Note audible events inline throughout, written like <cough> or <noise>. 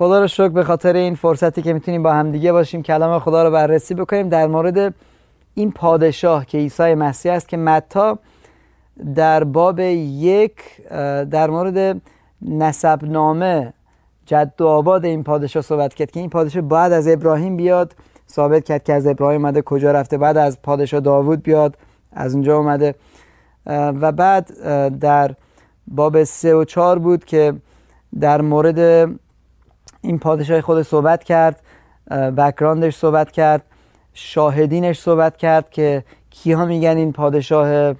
خدا رو شکر به خاطر این فرصتی که میتونیم با همدیگه باشیم کلام خدا رو بررسی بکنیم در مورد این پادشاه که عیسی مسیح است که متا در باب یک در مورد نسبنامه جد و آباد این پادشاه صحبت کرد که این پادشاه بعد از ابراهیم بیاد ثابت کرد که از ابراهیم اومده کجا رفته بعد از پادشاه داوود بیاد از اونجا اومده و بعد در باب سه و چهار بود که در مورد این پادشاه خود صحبت کرد بکراندش صحبت کرد شاهدینش صحبت کرد که کیا میگن این پادشاه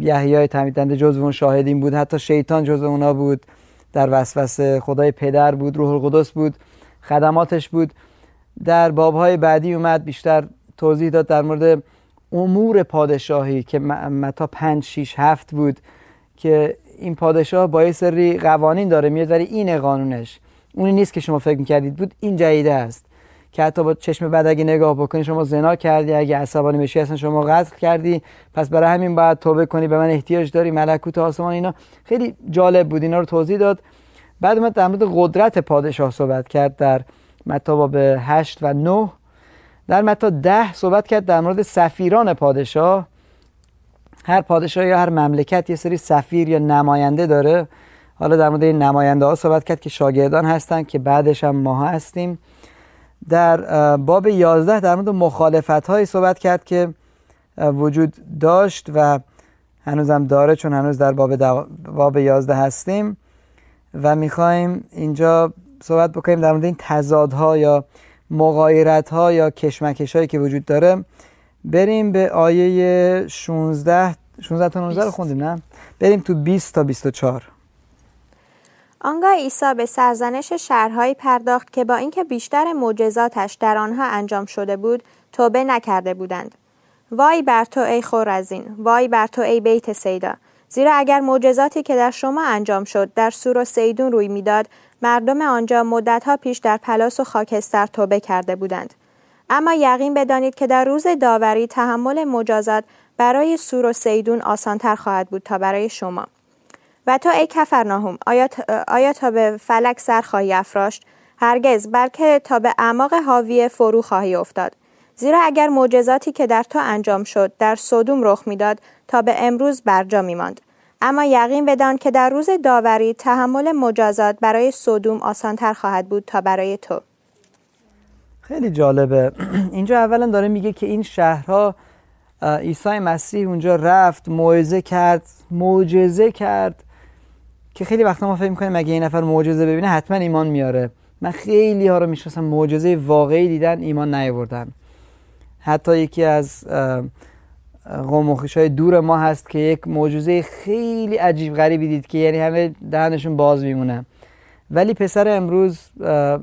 یحیای تمیدنده جز اون شاهدین بود حتی شیطان جز اونا بود در وسوسه خدای پدر بود روح القدس بود خدماتش بود در بابهای بعدی اومد بیشتر توضیح داد در مورد امور پادشاهی که متا پنج 6 هفت بود که این پادشاه با یه سری قوانین داره میاد ولی این قانونش اونی نیست که شما فکر میکردید بود این جدیده است که حتی با چشم بد اگه نگاه بکنی شما زنا کردی اگه عصبانی بشی اصلا شما قتل کردی پس برای همین باید توبه کنی به من احتیاج داری ملکوت آسمان اینا خیلی جالب بود اینا رو توضیح داد بعد اومد در مورد قدرت پادشاه صحبت کرد در متا باب 8 و 9 در متا 10 صحبت کرد در مورد سفیران پادشاه هر پادشاه یا هر مملکت یه سری سفیر یا نماینده داره حالا در مورد این نماینده ها صحبت کرد که شاگردان هستند که بعدش هم ما هستیم در باب 11 در مورد مخالفت هایی صحبت کرد که وجود داشت و هنوزم داره چون هنوز در باب, دو... باب 11 هستیم و میخوایم اینجا صحبت بکنیم در مورد این تضادها یا مغایرت ها یا کشمکش هایی که وجود داره بریم به آیه 16 16 تا 19 رو خوندیم نه بریم تو 20 تا 24 آنگاه عیسی به سرزنش شهرهایی پرداخت که با اینکه بیشتر معجزاتش در آنها انجام شده بود توبه نکرده بودند وای بر تو ای این، وای بر تو ای بیت سیدا زیرا اگر معجزاتی که در شما انجام شد در سور و سیدون روی میداد مردم آنجا مدتها پیش در پلاس و خاکستر توبه کرده بودند اما یقین بدانید که در روز داوری تحمل مجازات برای سور و سیدون آسانتر خواهد بود تا برای شما و تو ای کفرناهم آیا, تا به فلک سر خواهی افراشت هرگز بلکه تا به اعماق حاوی فرو خواهی افتاد زیرا اگر معجزاتی که در تو انجام شد در صدوم رخ میداد تا به امروز برجا میماند اما یقین بدان که در روز داوری تحمل مجازات برای صدوم آسانتر خواهد بود تا برای تو خیلی جالبه <clears throat> اینجا اولا داره میگه که این شهرها عیسی مسیح اونجا رفت موعظه کرد معجزه کرد که خیلی وقتا ما فکر میکنیم اگه این نفر معجزه ببینه حتما ایمان میاره من خیلی ها رو میشناسم معجزه واقعی دیدن ایمان نیاوردن حتی یکی از قوم های دور ما هست که یک معجزه خیلی عجیب غریبی دید که یعنی همه دهنشون باز میمونه ولی پسر امروز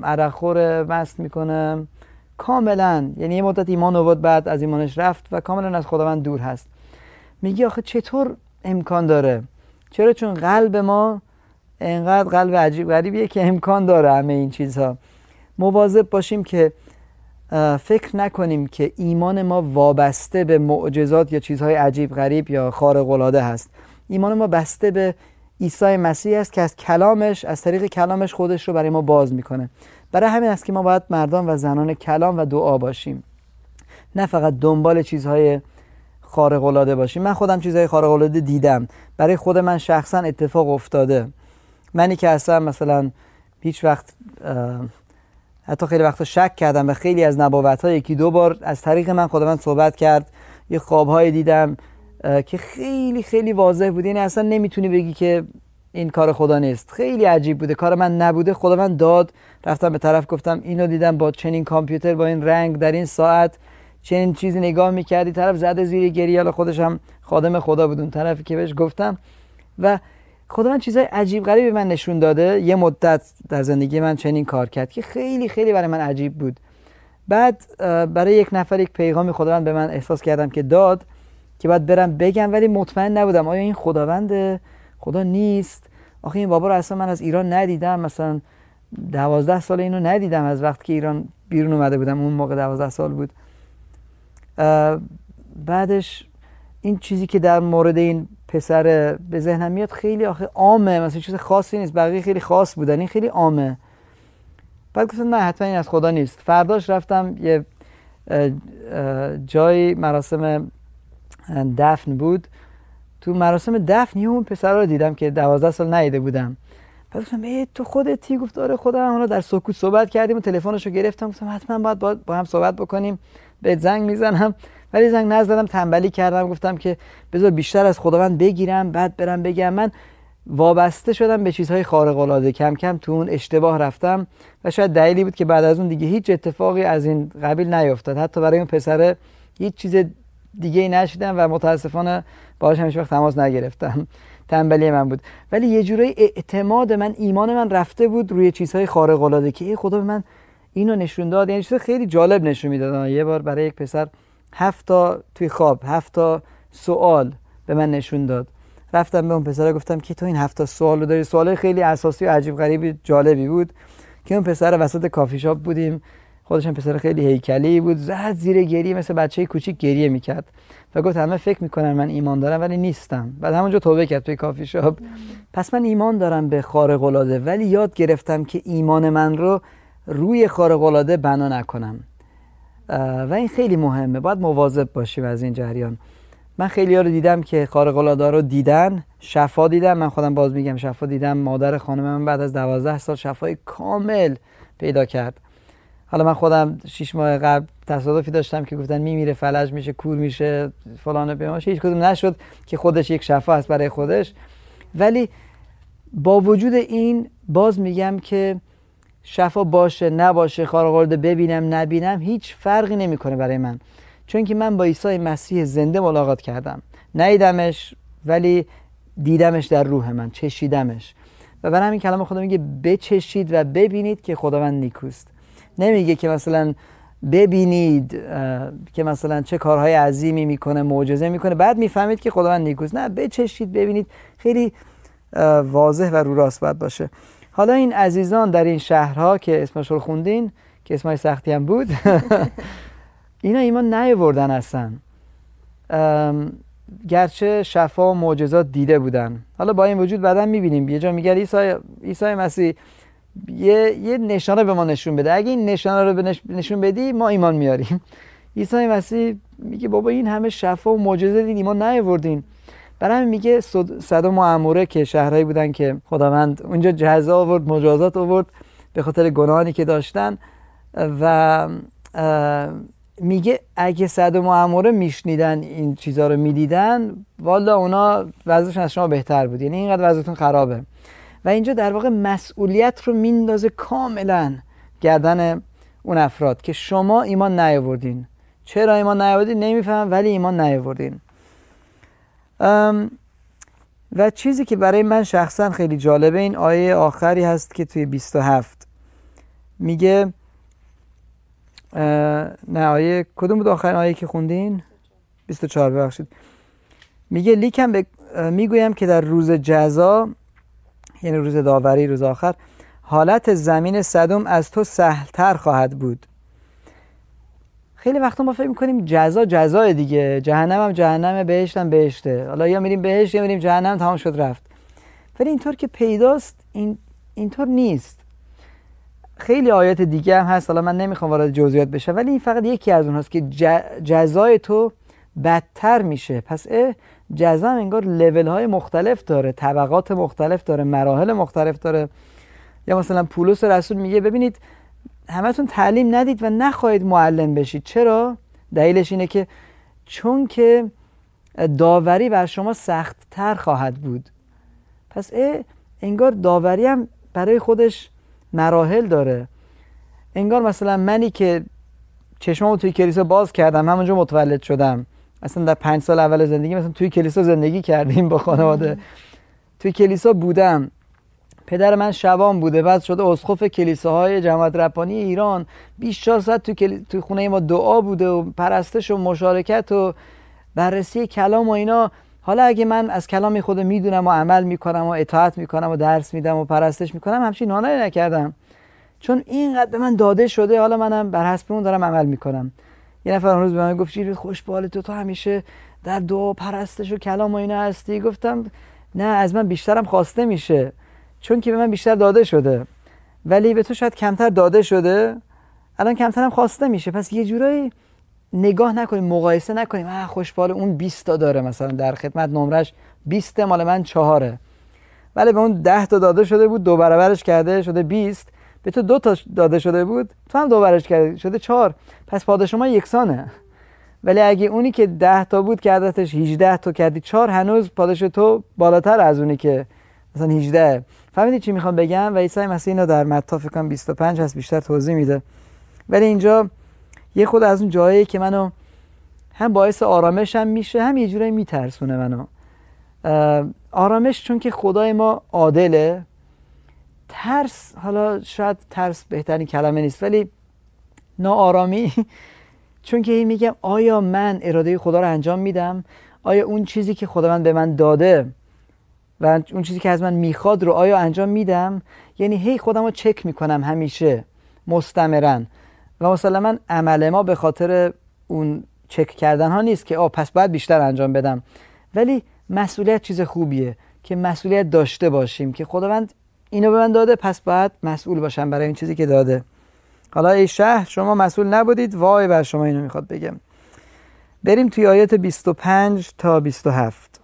عرقخور مست میکنه کاملا یعنی یه مدت ایمان آورد بعد از ایمانش رفت و کاملا از خداوند دور هست میگی آخه چطور امکان داره چرا چون قلب ما انقدر قلب عجیب غریبیه که امکان داره همه این چیزها مواظب باشیم که فکر نکنیم که ایمان ما وابسته به معجزات یا چیزهای عجیب غریب یا خارق العاده هست ایمان ما بسته به عیسی مسیح است که از کلامش از طریق کلامش خودش رو برای ما باز میکنه برای همین است که ما باید مردان و زنان کلام و دعا باشیم نه فقط دنبال چیزهای خارق العاده باشیم من خودم چیزای خارق العاده دیدم برای خود من شخصا اتفاق افتاده منی که اصلا مثلا هیچ وقت حتی خیلی وقتا شک کردم و خیلی از نباوت ها یکی دو بار از طریق من خود من صحبت کرد یه خواب های دیدم که خیلی خیلی واضح بود یعنی اصلا نمیتونی بگی که این کار خدا نیست خیلی عجیب بوده کار من نبوده خدا من داد رفتم به طرف گفتم اینو دیدم با چنین کامپیوتر با این رنگ در این ساعت چنین چیزی نگاه میکردی طرف زده زیر گریال خودش هم خادم خدا بود اون طرفی که بهش گفتم و خداوند چیزای عجیب غریبی به من نشون داده یه مدت در زندگی من چنین کار کرد که خیلی خیلی برای من عجیب بود بعد برای یک نفر یک پیغامی خداوند به من احساس کردم که داد که باید برم بگم ولی مطمئن نبودم آیا این خداوند خدا نیست آخه این بابا رو اصلا من از ایران ندیدم مثلا دوازده سال اینو ندیدم از وقتی که ایران بیرون اومده بودم اون موقع دوازده سال بود بعدش این چیزی که در مورد این پسر به ذهنم میاد خیلی آخه عامه مثلا چیز خاصی نیست بقیه خیلی خاص بودن این خیلی عامه بعد گفتم نه حتما این از خدا نیست فرداش رفتم یه جایی مراسم دفن بود تو مراسم دفن یه اون پسر رو دیدم که دوازده سال نیده بودم بعد گفتم ای تو خودتی گفت آره خودم حالا در سکوت صحبت کردیم و گرفتم گفتم حتما باید با هم صحبت بکنیم به زنگ میزنم ولی زنگ نزدم تنبلی کردم گفتم که بذار بیشتر از خداوند بگیرم بعد برم بگم من وابسته شدم به چیزهای خارق العاده کم کم تو اون اشتباه رفتم و شاید دلیلی بود که بعد از اون دیگه هیچ اتفاقی از این قبیل نیفتاد حتی برای اون پسره هیچ چیز دیگه ای نشدم و متاسفانه باهاش همش وقت تماس نگرفتم تنبلی من بود ولی یه جورایی اعتماد من ایمان من رفته بود روی چیزهای خارق العاده که ای خدا به من اینو نشون داد یعنی چیز خیلی جالب نشون میدادن یه بار برای یک پسر هفت تا توی خواب هفت تا سوال به من نشون داد رفتم به اون پسر گفتم که تو این هفت تا سوال داری سوال خیلی اساسی و عجیب غریبی جالبی بود که اون پسر وسط کافی شاپ بودیم خودش هم پسر خیلی هیکلی بود زد زیر گریه مثل بچه کوچیک گریه میکرد و گفت همه فکر میکنن من ایمان دارم ولی نیستم بعد همونجا توبه کرد توی کافی شاپ پس من ایمان دارم به خارق العاده ولی یاد گرفتم که ایمان من رو روی خارقلاده بنا نکنم و این خیلی مهمه باید مواظب باشیم از این جریان من خیلی ها رو دیدم که خارقلاده رو دیدن شفا دیدم من خودم باز میگم شفا دیدم مادر خانم من بعد از دوازده سال شفای کامل پیدا کرد حالا من خودم شش ماه قبل تصادفی داشتم که گفتن میمیره فلج میشه کور میشه فلانه بیمارش هیچ کدوم نشد که خودش یک شفا است برای خودش ولی با وجود این باز میگم که شفا باشه نباشه خارق العاده ببینم نبینم هیچ فرقی نمیکنه برای من چون که من با عیسی مسیح زنده ملاقات کردم ندیدمش ولی دیدمش در روح من چشیدمش و برای همین کلام خدا میگه بچشید و ببینید که خداوند نیکوست نمیگه که مثلا ببینید که مثلا چه کارهای عظیمی میکنه معجزه میکنه بعد میفهمید که خداوند نیکوست نه بچشید ببینید خیلی واضح و رو راست باید باشه حالا این عزیزان در این شهرها که اسمش رو خوندین که اسمای سختی هم بود <laughs> اینا ایمان نیوردن هستن گرچه شفا و معجزات دیده بودن حالا با این وجود بعدا میبینیم یه جا میگه عیسی عیسی مسیح یه, یه نشانه به ما نشون بده اگه این نشانه رو نشون بدی ما ایمان میاریم <laughs> عیسی مسیح میگه بابا این همه شفا و معجزه دید ایمان نیوردین برای میگه صد و معموره که شهرهایی بودن که خداوند اونجا جزا آورد مجازات آورد به خاطر گناهانی که داشتن و میگه اگه صد و معموره میشنیدن این چیزها رو میدیدن والا اونا وضعشون از شما بهتر بود یعنی اینقدر وضعتون خرابه و اینجا در واقع مسئولیت رو میندازه کاملا گردن اون افراد که شما ایمان نیاوردین چرا ایمان نیاوردین نمیفهمم ولی ایمان نیاوردین و چیزی که برای من شخصا خیلی جالبه این آیه آخری هست که توی 27 میگه نه آیه کدوم بود آخرین آیه که خوندین 24 ببخشید میگه لیکم به میگویم که در روز جزا یعنی روز داوری روز آخر حالت زمین صدوم از تو سهلتر خواهد بود خیلی وقتا ما فکر میکنیم جزا جزای دیگه جهنم هم جهنم بهشت هم بهشته حالا یا میریم بهشت یا میریم جهنم تمام شد رفت ولی اینطور که پیداست این اینطور نیست خیلی آیات دیگه هم هست حالا من نمیخوام وارد جزئیات بشم ولی این فقط یکی از اونهاست که ج... جزای تو بدتر میشه پس اه جزا هم انگار های مختلف داره طبقات مختلف داره مراحل مختلف داره یا مثلا پولس رسول میگه ببینید همتون تعلیم ندید و نخواهید معلم بشید چرا؟ دلیلش اینه که چون که داوری بر شما سخت تر خواهد بود پس اه انگار داوری هم برای خودش مراحل داره انگار مثلا منی که چشمامو توی کلیسا باز کردم همونجا متولد شدم اصلا در پنج سال اول زندگی مثلا توی کلیسا زندگی کردیم با خانواده توی کلیسا بودم پدر من شبان بوده بعد شده اسخف کلیساهای جماعت ربانی ایران 24 ساعت تو, کل... تو خونه ما دعا بوده و پرستش و مشارکت و بررسی کلام و اینا حالا اگه من از کلام خود میدونم و عمل میکنم و اطاعت میکنم و درس میدم و پرستش میکنم همچین نانایی نکردم چون اینقدر به من داده شده حالا منم بر حسب اون دارم عمل میکنم یه نفر اون روز به من گفت شیر خوش تو تو همیشه در دعا پرستش و کلام و اینا هستی گفتم نه از من بیشترم خواسته میشه چون که به من بیشتر داده شده ولی به تو شاید کمتر داده شده الان کمتر هم خواسته میشه پس یه جورایی نگاه نکنیم مقایسه نکنیم آ خوشبال اون 20 تا داره مثلا در خدمت نمرش 20 مال من چهاره ولی به اون 10 تا داده شده بود دو برابرش کرده شده 20 به تو دو تا داده شده بود تو هم دو برابرش کرده شده 4 پس پاداش شما یکسانه ولی اگه اونی که 10 تا بود کردتش 18 تا کردی 4 هنوز پاداش تو بالاتر از اونی که مثلا 18 فهمیدید چی میخوام بگم و عیسی مسیح اینو در متی فکر 25 هست بیشتر توضیح میده ولی اینجا یه خود از اون جایی که منو هم باعث آرامشم میشه هم یه جورایی میترسونه منو آرامش چون که خدای ما عادله ترس حالا شاید ترس بهترین کلمه نیست ولی ناآرامی <laughs> چون که میگم آیا من اراده خدا رو انجام میدم آیا اون چیزی که خدا من به من داده و اون چیزی که از من میخواد رو آیا انجام میدم یعنی هی خودم رو چک میکنم همیشه مستمرن و من عمل ما به خاطر اون چک کردن ها نیست که آ پس باید بیشتر انجام بدم ولی مسئولیت چیز خوبیه که مسئولیت داشته باشیم که خداوند اینو به من داده پس باید مسئول باشم برای این چیزی که داده حالا ای شهر شما مسئول نبودید وای بر شما اینو میخواد بگم بریم توی آیات 25 تا 27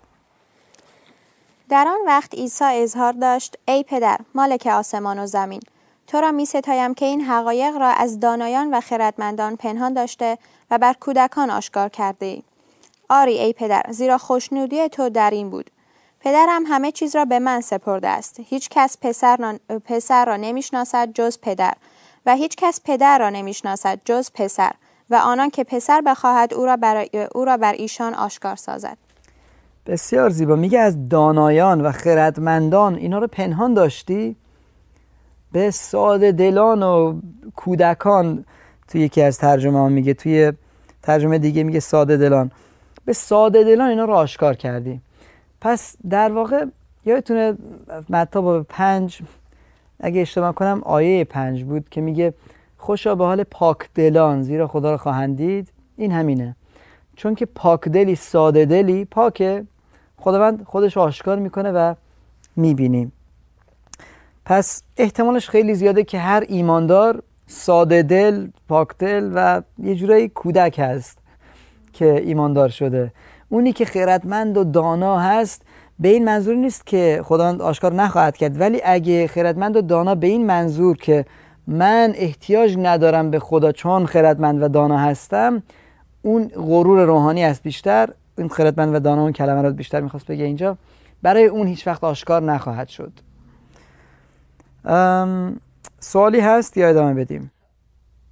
در آن وقت عیسی اظهار داشت ای پدر مالک آسمان و زمین تو را می ستایم که این حقایق را از دانایان و خردمندان پنهان داشته و بر کودکان آشکار کرده ای. آری ای پدر زیرا خوشنودی تو در این بود پدرم همه چیز را به من سپرده است هیچ کس پسر, را... پسر را نمیشناسد جز پدر و هیچ کس پدر را نمیشناسد جز پسر و آنان که پسر بخواهد او را, برای... او را بر ایشان آشکار سازد بسیار زیبا میگه از دانایان و خردمندان اینا رو پنهان داشتی به ساده دلان و کودکان توی یکی از ترجمه ها میگه توی ترجمه دیگه میگه ساده دلان به ساده دلان اینا رو آشکار کردی پس در واقع یادتونه متا با پنج اگه اشتباه کنم آیه پنج بود که میگه خوشا به حال پاک دلان زیرا خدا رو خواهند این همینه چون که پاک دلی ساده دلی پاکه خداوند خودش آشکار میکنه و میبینیم پس احتمالش خیلی زیاده که هر ایماندار ساده دل، دل و یه جورایی کودک هست که ایماندار شده اونی که خیرتمند و دانا هست به این منظور نیست که خداوند آشکار نخواهد کرد ولی اگه خیرتمند و دانا به این منظور که من احتیاج ندارم به خدا چون خیرتمند و دانا هستم اون غرور روحانی است بیشتر این خردمند و دانا اون کلمه رو بیشتر میخواست بگه اینجا برای اون هیچ وقت آشکار نخواهد شد سوالی هست یا ادامه بدیم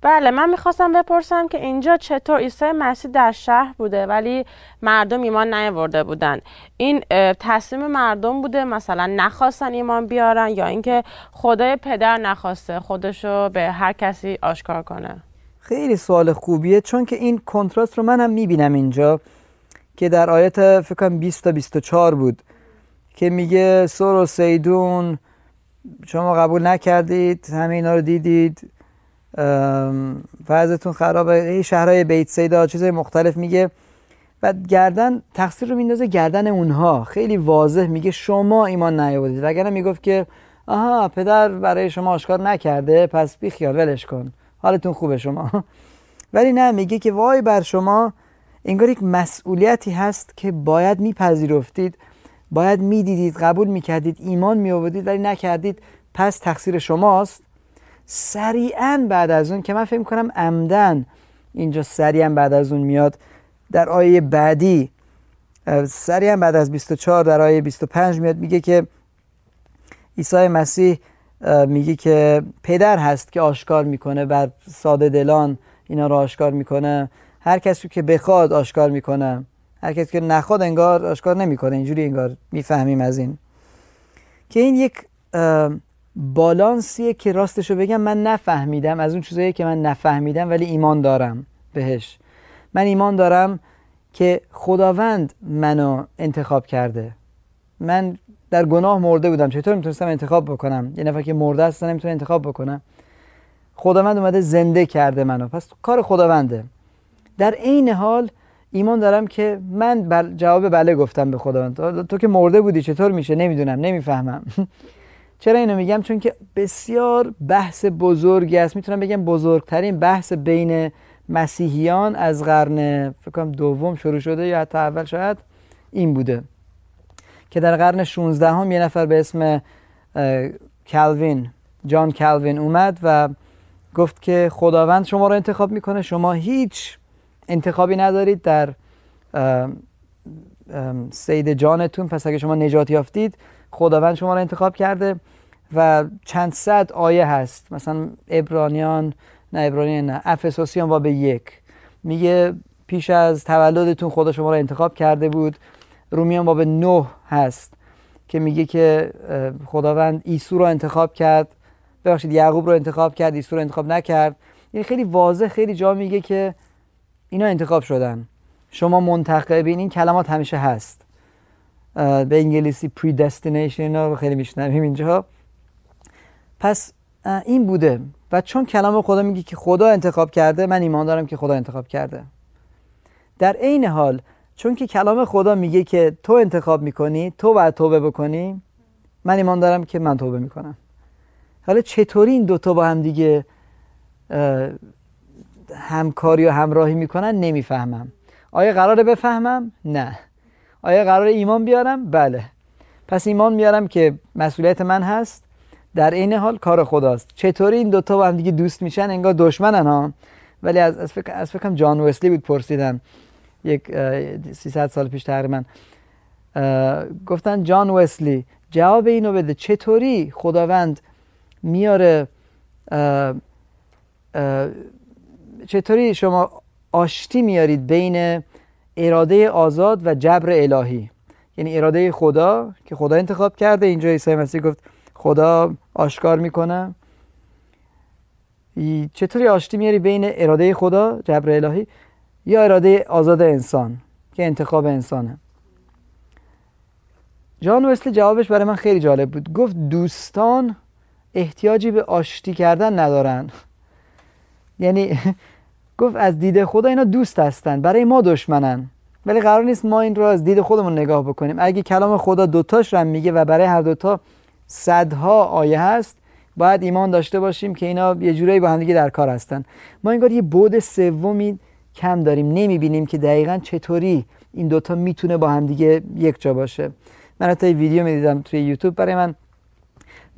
بله من میخواستم بپرسم که اینجا چطور عیسی مسیح در شهر بوده ولی مردم ایمان نیاورده بودن این تصمیم مردم بوده مثلا نخواستن ایمان بیارن یا اینکه خدای پدر نخواسته خودشو به هر کسی آشکار کنه خیلی سوال خوبیه چون که این کنتراست رو منم میبینم اینجا که در آیت فکر کنم 20 تا 24 بود که میگه سر و سیدون شما قبول نکردید همه اینا رو دیدید فرضتون خرابه این شهرهای بیت سیدا چیزهای مختلف میگه و گردن تقصیر رو میندازه گردن اونها خیلی واضح میگه شما ایمان نیاوردید وگرنه میگفت که آها پدر برای شما آشکار نکرده پس بیخیال ولش کن حالتون خوبه شما <laughs> ولی نه میگه که وای بر شما انگار یک مسئولیتی هست که باید میپذیرفتید باید میدیدید قبول میکردید ایمان میآوردید ولی نکردید پس تقصیر شماست سریعا بعد از اون که من فکر میکنم عمدن اینجا سریعا بعد از اون میاد در آیه بعدی سریعا بعد از 24 در آیه 25 میاد میگه که عیسی مسیح میگه که پدر هست که آشکار میکنه بر ساده دلان اینا رو آشکار میکنه هر کسی که بخواد آشکار میکنم هر کسی که نخواد انگار آشکار نمیکنه اینجوری انگار میفهمیم از این که این یک بالانسیه که راستش رو بگم من نفهمیدم از اون چیزایی که من نفهمیدم ولی ایمان دارم بهش من ایمان دارم که خداوند منو انتخاب کرده من در گناه مرده بودم چطور میتونستم انتخاب بکنم یه نفر که مرده است نمیتونه انتخاب بکنم خداوند اومده زنده کرده منو پس کار خداونده در عین حال ایمان دارم که من بل جواب بله گفتم به خداوند تو که مرده بودی چطور میشه نمیدونم نمیفهمم <laughs> چرا اینو میگم چون که بسیار بحث بزرگی است میتونم بگم بزرگترین بحث بین مسیحیان از قرن فکر دوم شروع شده یا حتی اول شاید این بوده که در قرن 16 هم یه نفر به اسم کلوین جان کلوین اومد و گفت که خداوند شما رو انتخاب میکنه شما هیچ انتخابی ندارید در سید جانتون پس اگه شما نجات یافتید خداوند شما را انتخاب کرده و چند صد آیه هست مثلا ابرانیان نه ابرانیان نه افسوسیان و به یک میگه پیش از تولدتون خدا شما را انتخاب کرده بود رومیان باب نه هست که میگه که خداوند ایسو را انتخاب کرد ببخشید یعقوب رو انتخاب کرد ایسو رو انتخاب نکرد یعنی خیلی واضح خیلی جا میگه که اینا انتخاب شدن شما منتخبین این کلمات همیشه هست به انگلیسی predestination اینا رو خیلی میشنویم اینجا پس این بوده و چون کلام خدا میگه که خدا انتخاب کرده من ایمان دارم که خدا انتخاب کرده در عین حال چون که کلام خدا میگه که تو انتخاب میکنی تو باید توبه بکنی من ایمان دارم که من توبه میکنم حالا چطوری این دوتا با هم دیگه همکاری و همراهی میکنن نمیفهمم آیا قراره بفهمم؟ نه آیا قرار ایمان بیارم؟ بله پس ایمان میارم که مسئولیت من هست در عین حال کار خداست چطوری این دوتا با هم دیگه دوست میشن انگار دشمنن ها ولی از از فکر فکرم جان وسلی بود پرسیدن یک 300 سال پیش تقریبا گفتن جان وسلی جواب اینو بده چطوری خداوند میاره چطوری شما آشتی میارید بین اراده آزاد و جبر الهی یعنی اراده خدا که خدا انتخاب کرده اینجا عیسی مسیح گفت خدا آشکار میکنه چطوری آشتی میاری بین اراده خدا جبر الهی یا اراده آزاد انسان که انتخاب انسانه جان وسلی جوابش برای من خیلی جالب بود گفت دوستان احتیاجی به آشتی کردن ندارن <laughs> یعنی گفت از دید خدا اینا دوست هستن برای ما دشمنن ولی قرار نیست ما این رو از دید خودمون نگاه بکنیم اگه کلام خدا دوتاش رو میگه و برای هر دوتا صدها آیه هست باید ایمان داشته باشیم که اینا یه جورایی با همدیگه در کار هستن ما انگار یه بود سومی کم داریم نمیبینیم که دقیقا چطوری این دوتا میتونه با همدیگه یک جا باشه من حتی ویدیو میدیدم توی یوتیوب برای من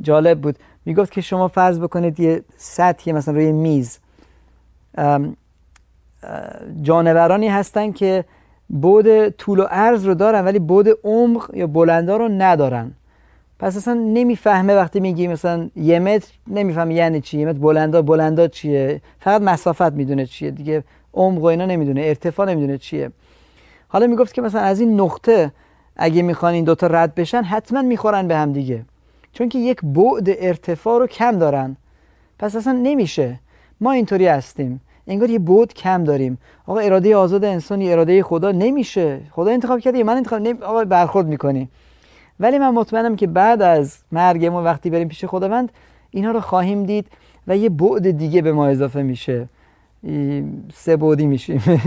جالب بود میگفت که شما فرض بکنید یه سطحی مثلا روی میز جانورانی هستن که بود طول و عرض رو دارن ولی بود عمق یا بلندا رو ندارن پس اصلا نمیفهمه وقتی میگی مثلا یه متر نمیفهمه یعنی چی یه متر بلندا بلندا چیه فقط مسافت میدونه چیه دیگه عمق و اینا نمیدونه ارتفاع نمیدونه چیه حالا میگفت که مثلا از این نقطه اگه میخوان این دوتا رد بشن حتما میخورن به هم دیگه چون که یک بعد ارتفاع رو کم دارن پس اصلا نمیشه ما اینطوری هستیم انگار یه بود کم داریم آقا اراده آزاد انسانی اراده خدا نمیشه خدا انتخاب کرده من انتخاب نمی... آقا برخورد میکنی ولی من مطمئنم که بعد از ما وقتی بریم پیش خداوند اینها رو خواهیم دید و یه بعد دیگه به ما اضافه میشه سه بعدی میشیم <laughs>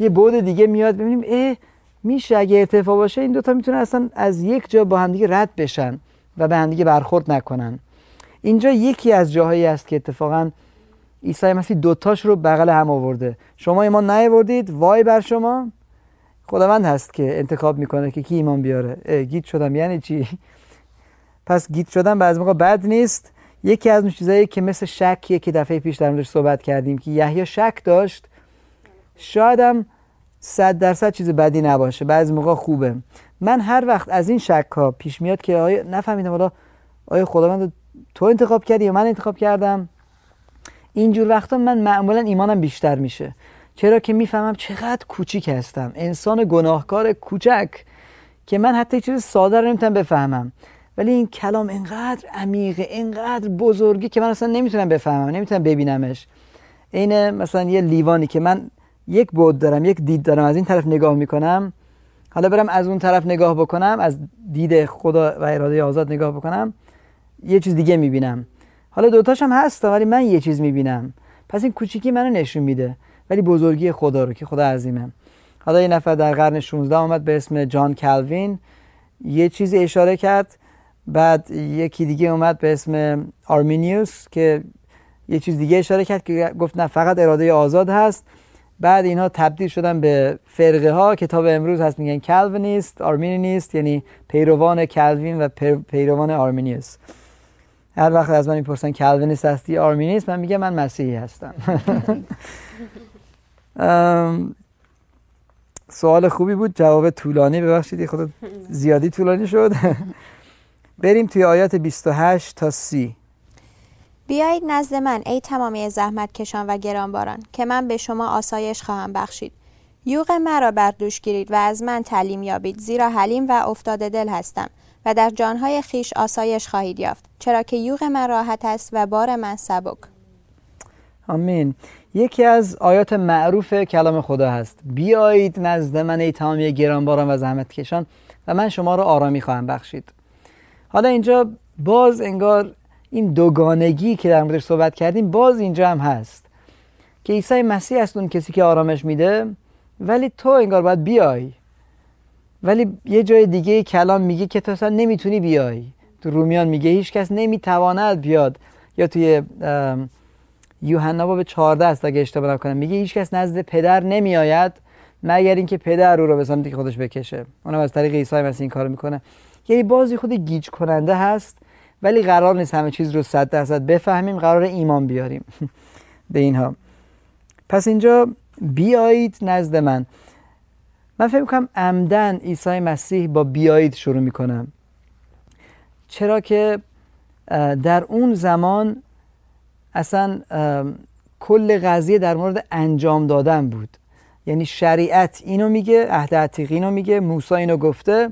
یه بعد دیگه میاد ببینیم اه میشه اگه ارتفاع باشه این دوتا میتونه اصلا از یک جا با همدیگه رد بشن و به همدیگه برخورد نکنن اینجا یکی از جاهایی است که اتفاقا عیسی مسیح دوتاش رو بغل هم آورده شما ایمان نیاوردید وای بر شما خداوند هست که انتخاب میکنه که کی ایمان بیاره گیت شدم یعنی چی <laughs> پس گیت شدم بعضی موقع بد نیست یکی از اون چیزایی که مثل شکیه که دفعه پیش در موردش صحبت کردیم که یحیی شک داشت شایدم صد درصد چیز بدی نباشه بعضی موقع خوبه من هر وقت از این شک ها پیش میاد که آیا نفهمیدم حالا آیا خداوند تو انتخاب کردی یا من انتخاب کردم اینجور وقتا من معمولا ایمانم بیشتر میشه چرا که میفهمم چقدر کوچیک هستم انسان گناهکار کوچک که من حتی چیز ساده رو نمیتونم بفهمم ولی این کلام اینقدر عمیقه اینقدر بزرگی که من اصلا نمیتونم بفهمم نمیتونم ببینمش عین مثلا یه لیوانی که من یک بود دارم یک دید دارم از این طرف نگاه میکنم حالا برم از اون طرف نگاه بکنم از دید خدا و اراده آزاد نگاه بکنم یه چیز دیگه میبینم حالا دوتاش هم هست ولی من یه چیز میبینم پس این کوچیکی منو نشون میده ولی بزرگی خدا رو که خدا عظیمه حالا یه نفر در قرن 16 آمد به اسم جان کلوین یه چیزی اشاره کرد بعد یکی دیگه اومد به اسم آرمینیوس که یه چیز دیگه اشاره کرد که گفت نه فقط اراده آزاد هست بعد اینها تبدیل شدن به فرقه ها کتاب امروز هست میگن کلوینیست آرمینیست یعنی پیروان کلوین و پیروان آرمینیوس هر وقت از من میپرسن کلوینیست هستی آرمینیست من میگم من مسیحی هستم <laughs> سوال خوبی بود جواب طولانی ببخشید خود زیادی طولانی شد <laughs> بریم توی آیات 28 تا 30 بیایید نزد من ای تمامی زحمت کشان و گرانباران که من به شما آسایش خواهم بخشید یوغ مرا بر دوش گیرید و از من تعلیم یابید زیرا حلیم و افتاده دل هستم و در جانهای خیش آسایش خواهید یافت چرا که یوغ من راحت است و بار من سبک آمین یکی از آیات معروف کلام خدا هست بیایید نزد من ای تمامی گرانباران و زحمت کشان و من شما را آرامی خواهم بخشید حالا اینجا باز انگار این دوگانگی که در موردش صحبت کردیم باز اینجا هم هست که عیسی مسیح است اون کسی که آرامش میده ولی تو انگار باید بیای ولی یه جای دیگه کلام میگه که تو اصلا نمیتونی بیای تو رومیان میگه هیچ کس نمیتواند بیاد یا توی یوحنا باب 14 است اگه اشتباه نکنم میگه هیچ کس نزد پدر نمیآید مگر اینکه پدر او رو به سمتی خودش بکشه اونم از طریق عیسی مسیح این کارو میکنه یعنی بازی خود گیج کننده هست ولی قرار نیست همه چیز رو صد درصد بفهمیم قرار ایمان بیاریم <laughs> به اینها پس اینجا بیایید نزد من من فکر میکنم عمدن عیسی مسیح با بیایید شروع میکنم چرا که در اون زمان اصلا کل قضیه در مورد انجام دادن بود یعنی شریعت اینو میگه عهد عتیق اینو میگه موسی اینو گفته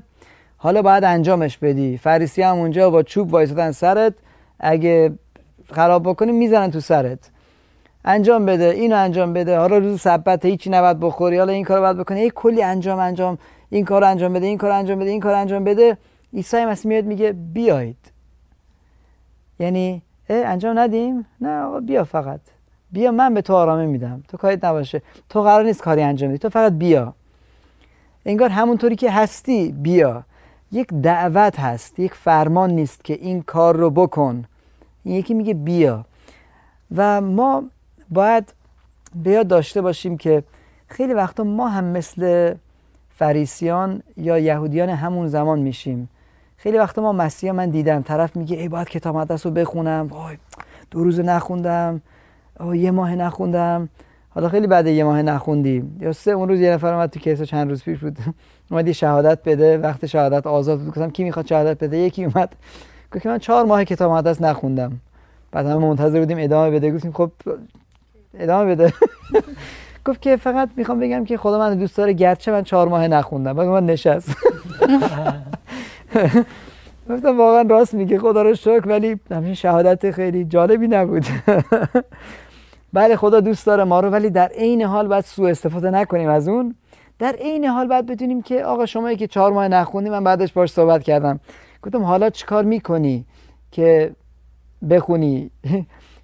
حالا باید انجامش بدی فریسی هم اونجا با چوب وایسادن سرت اگه خراب بکنی میزنن تو سرت انجام بده اینو انجام بده حالا روز سبت هیچی نباید بخوری حالا این کارو باید بکنه هی کلی انجام انجام این کار انجام بده این کار انجام بده این کار انجام بده عیسی مسیح میاد میگه بیایید یعنی انجام ندیم نه بیا فقط بیا من به تو آرامه میدم تو کاریت نباشه تو قرار نیست کاری انجام بدی تو فقط بیا انگار همونطوری که هستی بیا یک دعوت هست یک فرمان نیست که این کار رو بکن این یکی میگه بیا و ما باید بیا داشته باشیم که خیلی وقتا ما هم مثل فریسیان یا یهودیان همون زمان میشیم خیلی وقتا ما مسیح من دیدم طرف میگه ای باید کتاب مقدس رو بخونم وای دو روز نخوندم یه ماه نخوندم حالا خیلی بعد یه ماه نخوندیم یا سه اون روز یه نفر اومد تو کیسه چند روز پیش بود <laughs> اومد یه شهادت بده وقت شهادت آزاد بود گفتم کی میخواد شهادت بده یکی اومد گفت که من چهار ماه کتاب مقدس نخوندم بعد هم منتظر بودیم ادامه بده گفتیم خب ادامه بده <laughs> گفت که فقط میخوام بگم که خدا من دوست داره گرچه من چهار ماه نخوندم بگم من نشست <laughs> گفتم واقعا راست میگه خدا رو شکر ولی همین شهادت خیلی جالبی نبود <laughs> بله خدا دوست داره ما رو ولی در عین حال باید سوء استفاده نکنیم از اون در عین حال باید بدونیم که آقا شمایی که چهار ماه نخوندی من بعدش باش صحبت کردم گفتم حالا چیکار میکنی که بخونی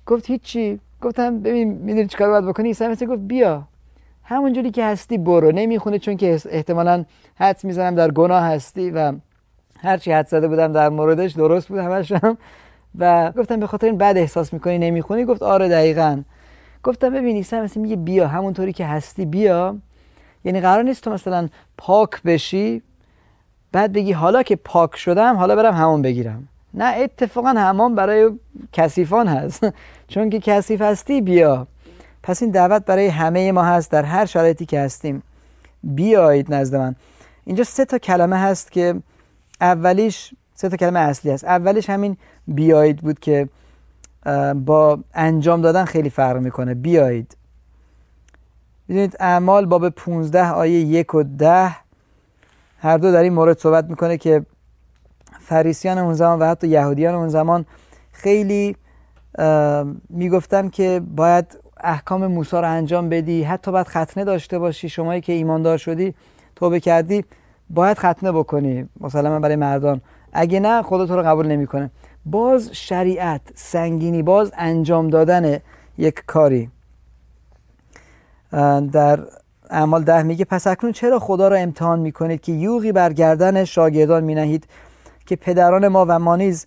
گفت هیچی گفتم ببین میدونی چیکار باید بکنی سر مثل گفت بیا همونجوری که هستی برو نمیخونه چون که احتمالا حدس میزنم در گناه هستی و هرچی حد زده بودم در موردش درست بود همشم و گفتم به خاطر این بد احساس میکنی نمیخونی گفت آره دقیقا گفتم ببینی سر میگه بیا همونطوری که هستی بیا یعنی قرار نیست تو مثلا پاک بشی بعد بگی حالا که پاک شدم حالا برم همون بگیرم نه اتفاقا همان برای کسیفان هست <laughs> چون که کسیف هستی بیا پس این دعوت برای همه ما هست در هر شرایطی که هستیم بیایید نزد من اینجا سه تا کلمه هست که اولیش سه تا کلمه اصلی هست اولیش همین بیایید بود که با انجام دادن خیلی فرق میکنه بیایید بیدونید اعمال باب 15 آیه یک و ده هر دو در این مورد صحبت میکنه که فریسیان اون زمان و حتی یهودیان اون زمان خیلی میگفتن که باید احکام موسی رو انجام بدی حتی باید ختنه داشته باشی شمایی که ایماندار شدی توبه کردی باید ختنه بکنی مسلما برای مردان اگه نه خدا تو رو قبول نمیکنه باز شریعت سنگینی باز انجام دادن یک کاری در اعمال ده میگه پس اکنون چرا خدا را امتحان میکنید که یوغی بر گردن شاگردان مینهید که پدران ما و ما نیز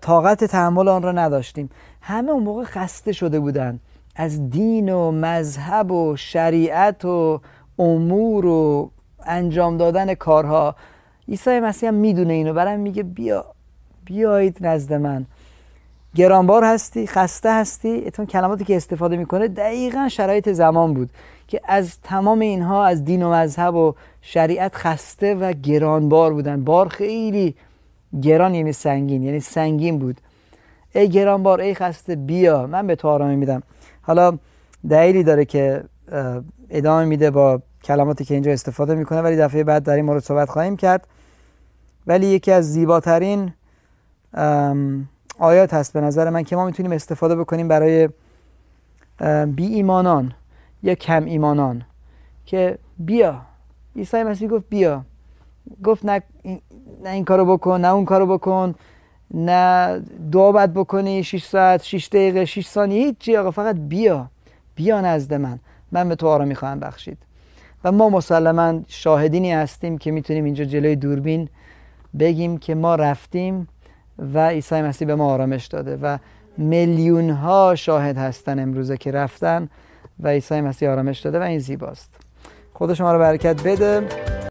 طاقت تحمل آن را نداشتیم همه اون موقع خسته شده بودند از دین و مذهب و شریعت و امور و انجام دادن کارها عیسی مسیح هم میدونه اینو برام میگه بیا بیایید نزد من گرانبار هستی خسته هستی اتون کلماتی که استفاده میکنه دقیقا شرایط زمان بود که از تمام اینها از دین و مذهب و شریعت خسته و گرانبار بودن بار خیلی گران یعنی سنگین یعنی سنگین بود ای گرانبار ای خسته بیا من به تو آرامی میدم حالا دلیلی داره که ادامه میده با کلماتی که اینجا استفاده میکنه ولی دفعه بعد در این مورد صحبت خواهیم کرد ولی یکی از زیباترین آیات هست به نظر من که ما میتونیم استفاده بکنیم برای بی ایمانان یا کم ایمانان که بیا عیسی مسیح گفت بیا گفت نه نه این کارو بکن نه اون کارو بکن نه دعا بد بکنی 6 ساعت 6 دقیقه 6 ثانیه هیچی آقا فقط بیا بیا نزد من من به تو آرامی خواهم بخشید و ما مسلما شاهدینی هستیم که میتونیم اینجا جلوی دوربین بگیم که ما رفتیم و عیسی مسیح به ما آرامش داده و میلیون ها شاهد هستن امروزه که رفتن و عیسی مسیح آرامش داده و این زیباست خدا شما رو برکت بده